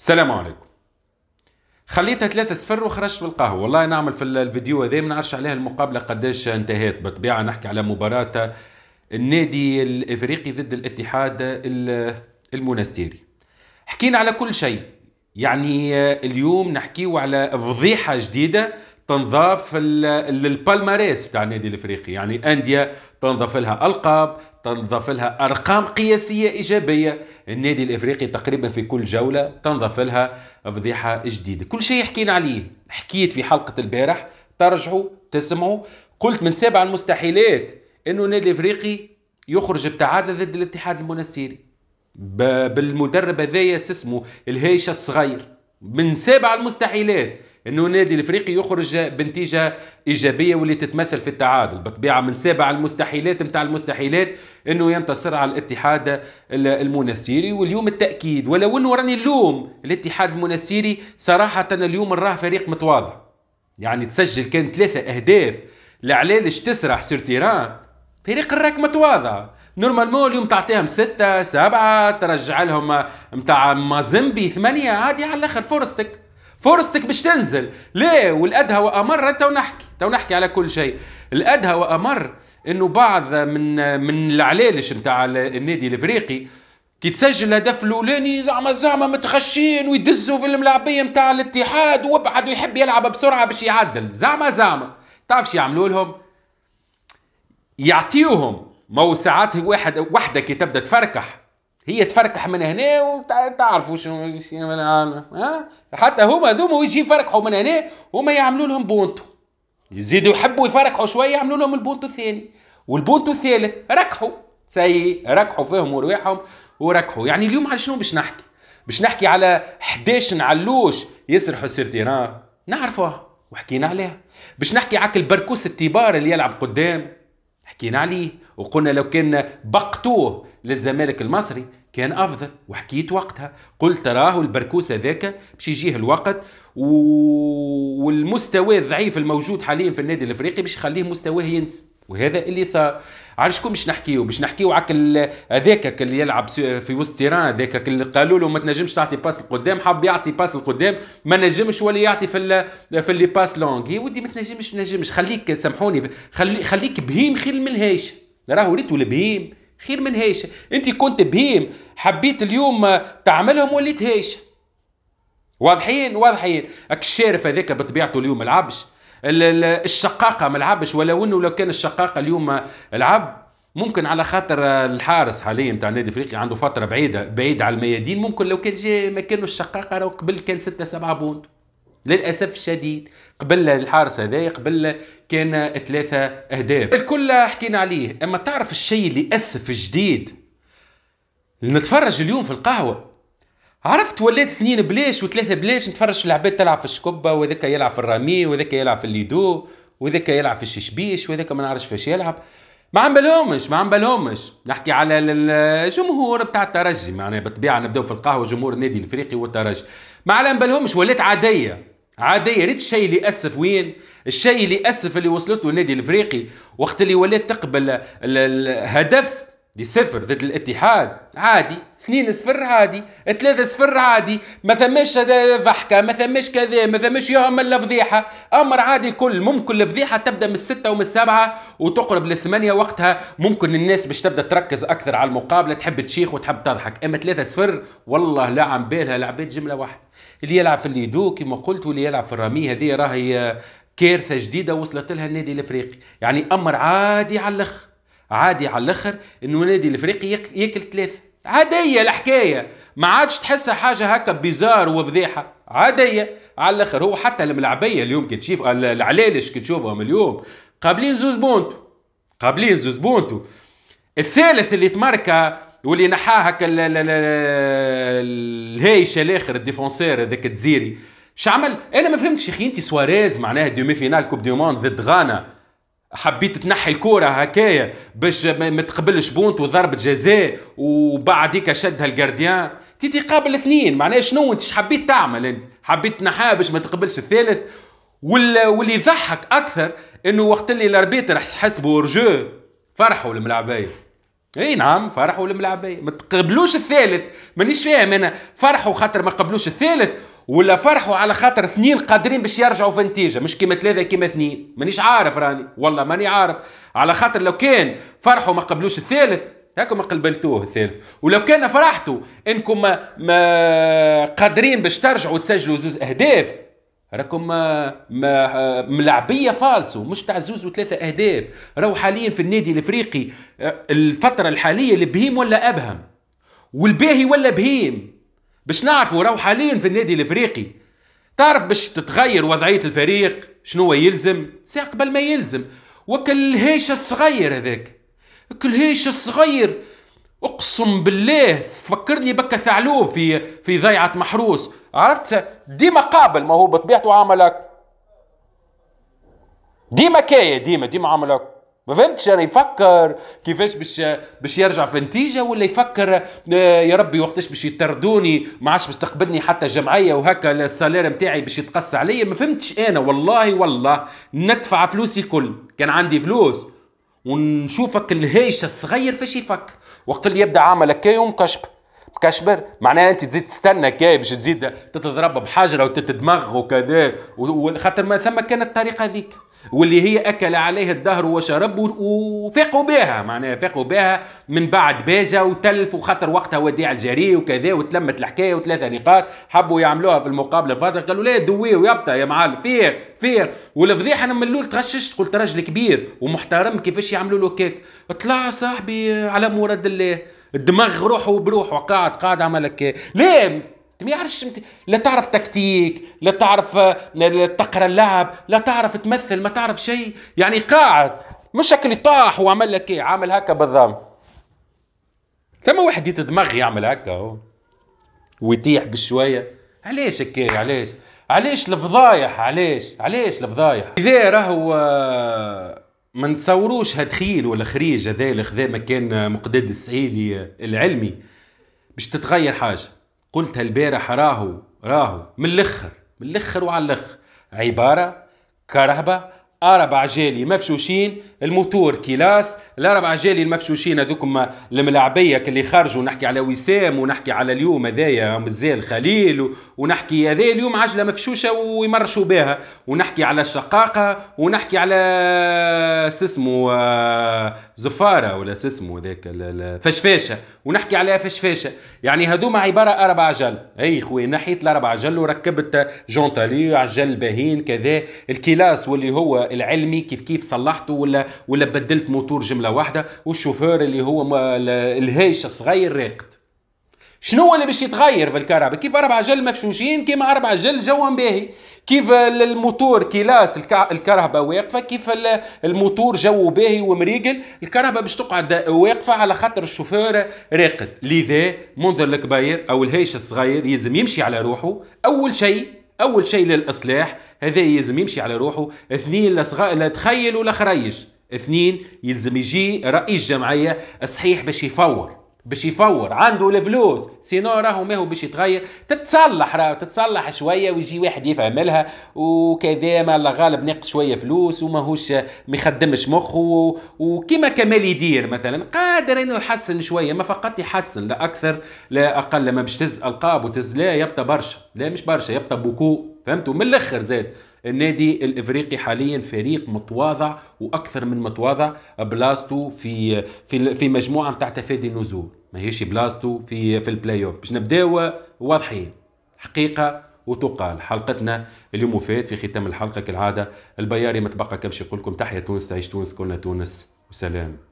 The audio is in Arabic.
السلام عليكم خليتها ثلاثة صفر وخرجت بالقهوه والله نعمل في الفيديو هذا ما نعرفش عليها المقابله قداش انتهت بالطبيعه نحكي على مباراه النادي الافريقي ضد الاتحاد المونستيري حكينا على كل شيء يعني اليوم نحكيو على فضيحه جديده تنضاف للبالماريس تاع النادي الافريقي يعني انديه تنضاف لها القاب تنضاف لها ارقام قياسيه ايجابيه النادي الافريقي تقريبا في كل جوله تنضاف لها فضيحه جديده كل شيء حكينا عليه حكيت في حلقه البارح ترجعوا تسمعوا قلت من سبع المستحيلات انه النادي الافريقي يخرج بتعادل ضد الاتحاد المنستيري بالمدرب هذايا اسمه الهيشه الصغير من سبع المستحيلات انه النادي الافريقي يخرج بنتيجه ايجابيه واللي تتمثل في التعادل بطبيعه من سابع المستحيلات نتاع المستحيلات انه ينتصر على الاتحاد المنستيري واليوم التاكيد ولو انه راني اللوم الاتحاد المنستيري صراحه اليوم راه فريق متواضع يعني تسجل كان ثلاثه اهداف لعلاش تسرح سير تيران فريق الراك متواضع نورمالمون اليوم تعطيهم ستة سبعة ترجع لهم متاع مازمبي ثمانية عادي على الاخر فرصتك فرصتك باش تنزل ليه والادهى وامر تو نحكي تو نحكي على كل شيء الادهى وامر انه بعض من من العلالش نتاع النادي الافريقي كي تسجل الهدف الاولاني زعما زعما متخشين ويدزوا في الملعبيه نتاع الاتحاد وابعد ويحب يلعب بسرعه باش يعدل زعما زعما تعرف شو يعملوا لهم يعطيوهم ما هو ساعات واحد وحده كي تبدا تفركح هي تفركح من هنا وتعرفوا شنو ها حتى هما ذوما يجي يفركحوا من هنا هما يعملوا لهم بونتو يزيدوا يحبوا يفركحوا شويه يعملوا لهم البونتو الثاني والبونتو الثالث ركحوا سي ركحوا فيهم ورواحهم وركحوا يعني اليوم على شنو باش نحكي باش نحكي على 11 علوش يسرحوا سيرتيران نعرفوها وحكينا عليها باش نحكي عك البركوس التبار اللي يلعب قدام حكينا عليه وقلنا لو كان بقتوه للزمالك المصري كان افضل وحكيت وقتها قلت راه البركوس هذاك باش يجيه الوقت و... والمستوى الضعيف الموجود حاليا في النادي الافريقي باش يخليه مستواه ينسى وهذا اللي صار عارف شكون باش نحكيو باش نحكيو عك هذاك اللي يلعب في وسط تيران هذاك اللي قالوا له ما تنجمش تعطي باس القدام حاب يعطي باس القدام ما نجمش ولا يعطي في الـ في اللي باس لونغ يا ودي ما تنجمش ما تنجمش خليك سامحوني خلي خليك بهيم خير من الهيش راهو ريتو البهيم خير من هيش انت كنت بهيم حبيت اليوم تعملهم وليت هيش واضحين واضحين الشارف هذاك بطبيعته اليوم ما لعبش الشقاقه ما لعبش ولو انه لو كان الشقاقه اليوم لعب ممكن على خاطر الحارس حاليا نتاع النادي الافريقي عنده فتره بعيده بعيد على الميادين ممكن لو كان جا كانوا الشقاقه لو قبل كان ستة سبعة بونت للاسف الشديد قبل الحارس هذايا قبل كان ثلاثه اهداف الكل حكينا عليه اما تعرف الشيء اللي اسف جديد نتفرج اليوم في القهوه عرفت ولات اثنين بلاش وثلاثه بلاش نتفرج في العباد تلعب في الشكبه وذاك يلعب في الرامي وذاك يلعب في الليدو وذاك يلعب في الششبيش وذاك ما نعرفش فاش يلعب ما بلومش ما بلومش نحكي على الجمهور بتاع الترجي معناها بالطبيعه نبداو في القهوه جمهور النادي الافريقي والترجي ما على بالهمش ولات عاديه عاديه ريت الشيء اللي اسف وين الشيء اللي اسف اللي وصلته النادي الافريقي وقت اللي ولات تقبل الهدف دي صفر ضد الاتحاد عادي اثنين صفر عادي ثلاثة صفر عادي ما ثماش ضحكة ما ثماش كذا ما ثماش يعمل فضيحة أمر عادي الكل ممكن الفضيحة تبدأ من الستة ومن السبعة وتقرب للثمانية وقتها ممكن الناس باش تبدأ تركز أكثر على المقابلة تحب تشيخ وتحب تضحك أما ثلاثة صفر والله لا عم بالها لعبت جملة واحدة اللي يلعب في الليدو كما قلت واللي يلعب في الرامي هذه راهي كارثة جديدة وصلت لها النادي الإفريقي يعني أمر عادي على الأخر عادي على الاخر انه النادي الافريقي ياكل ثلاثه عادية الحكاية ما عادش تحسها حاجة هكا بيزار وفضيحة عادية على الاخر هو حتى الملعبية اليوم كي تشوف العلالش كي تشوفهم اليوم قابلين زوز بونتو قابلين زوز بونتو الثالث اللي تماركا واللي نحاها هكا الهيش الاخر الديفونسير هذاك تزيري شعمل انا ما فهمتش يا اخي انت سواريز معناها دومي فينال كوب دي موند ضد غانا حبيت تنحي الكوره هكايا باش ما تقبلش بونت وضرب جزاء وبعديك شدها الجارديان تي قابل اثنين معناها شنو انت حبيت تعمل انت حبيت تنحاها باش ما تقبلش الثالث واللي يضحك اكثر انه وقت اللي الاربيتر حسبوا رجو فرحوا الملاعبيه اي نعم فرحوا الملاعبيه ما تقبلوش الثالث مانيش فاهم انا فرحوا خاطر ما قبلوش الثالث ولا فرحوا على خاطر اثنين قادرين باش يرجعوا في نتيجه مش كيما ثلاثه كيما اثنين مانيش عارف راني والله ماني عارف على خاطر لو كان فرحوا ما قبلوش الثالث هاكم ما قبلتوه الثالث ولو كان فرحتوا انكم ما, ما قادرين باش ترجعوا تسجلوا زوز اهداف راكم ما ما ملعبيه فالسو مش تاع زوز وثلاثه اهداف راهو حاليا في النادي الافريقي آه، الفتره الحاليه البهيم ولا ابهم والباهي ولا بهيم باش نعرفوا راهو حاليا في النادي الافريقي تعرف باش تتغير وضعيه الفريق شنو يلزم ساعة قبل ما يلزم وكل هيش الصغير هذاك كل هيش الصغير اقسم بالله فكرني بك ثعلوب في في ضيعه محروس عرفت ديما قابل ما هو بطبيعته عملك ديما كاية ديما ديما عملك ما فهمتش انا يفكر كيفاش باش باش يرجع في نتيجه ولا يفكر آه، يا ربي وقتاش باش يطردوني ما عادش باش تقبلني حتى جمعيه وهكا السالير نتاعي باش يتقص عليا ما فهمتش انا والله والله ندفع فلوسي كل كان عندي فلوس ونشوفك الهيشه الصغير فاش يفكر وقت اللي يبدا عمل هكا يوم كشب كشبر معناها انت تزيد تستنى كي باش تزيد تتضرب بحجره وتتدمغ وكذا وخاطر ما ثم كانت الطريقه هذيك واللي هي اكل عليه الدهر وشرب وفاقوا بها معناها فاقوا بها من بعد باجه وتلف وخاطر وقتها وديع الجري وكذا وتلمت الحكايه وثلاثه نقاط حبوا يعملوها في المقابله الفاضله قالوا لا دوي يبطا يا معلم فير فير والفضيحه انا من الاول تغششت قلت راجل كبير ومحترم كيفاش يعملوا له كيك طلع صاحبي على مراد الله الدماغ روحه بروحه قاعد قاعد عمل ليه لا ما يعرفش انت لا تعرف تكتيك لا تعرف آه، تقرا اللعب لا تعرف تمثل ما تعرف شيء يعني قاعد مش هكا اللي طاح وعمل لك ايه عامل هكا بالضم ثم واحد يتدمغ يعمل هكا هو ويطيح بشويه علاش هكا علاش علاش الفضايح علاش علاش الفضايح اذا راهو آه، ما نتصوروش هدخيل ولا خريج هذا خذا مكان مقداد السعيلي العلمي باش تتغير حاجه قلتها البارح راهو راهو من الاخر من الاخر وعلى الاخر عباره كرهبه اربع عجالي مفشوشين الموتور كلاس الاربع عجالي المفشوشين هذوكم الملاعبيه اللي خرجوا نحكي على وسام ونحكي على اليوم هذايا مزال خليل ونحكي هذا اليوم عجله مفشوشه ويمرشوا بها ونحكي على الشقاقه ونحكي على اسمه آه، زفاره ولا اسمه ذاك فشفاشه ونحكي على فشفاشه يعني هذوما عباره اربع عجل اي خويا نحيت الاربع عجل وركبت جونتالي عجل باهين كذا الكلاس واللي هو العلمي كيف كيف صلحته ولا ولا بدلت موتور جمله واحده والشوفير اللي هو الهيش الصغير راقد شنو اللي باش يتغير في الكهرباء كيف اربع جل مفشوشين كيما اربع جل جوا باهي كيف الموتور كيلاس الكهرباء واقفه كيف الموتور جو باهي ومريقل الكهرباء باش تقعد واقفه على خاطر الشوفير راقد لذا منظر الكبير او الهيش الصغير يلزم يمشي على روحه اول شيء اول شيء للاصلاح هذا يلزم يمشي على روحه اثنين لا لتخيل تخيل اثنين يلزم يجي رئيس جمعيه صحيح باش يفور باش يفور عنده الفلوس سينو راهو ماهو باش يتغير تتصلح راهو تتصلح شويه ويجي واحد لها وكذا ما الله غالب ناقص شويه فلوس وماهوش ما يخدمش مخه وكما كمال يدير مثلا قادر انه يحسن شويه ما فقط يحسن لا اكثر لا اقل ما باش تز القاب وتز لا يبطى برشا لا مش برشا يبطى بوكو فهمتوا من الاخر زاد النادي الافريقي حاليا فريق متواضع واكثر من متواضع بلاصتو في في في مجموعه نتاع تفادي النزول ماهيش بلاصتو في في البلاي اوف باش نبداو واضحين حقيقه وتقال حلقتنا اليوم وفات في ختام الحلقه كالعاده البياري ما تبقى كمش يقول لكم تحيا تونس تعيش تونس كلنا تونس وسلام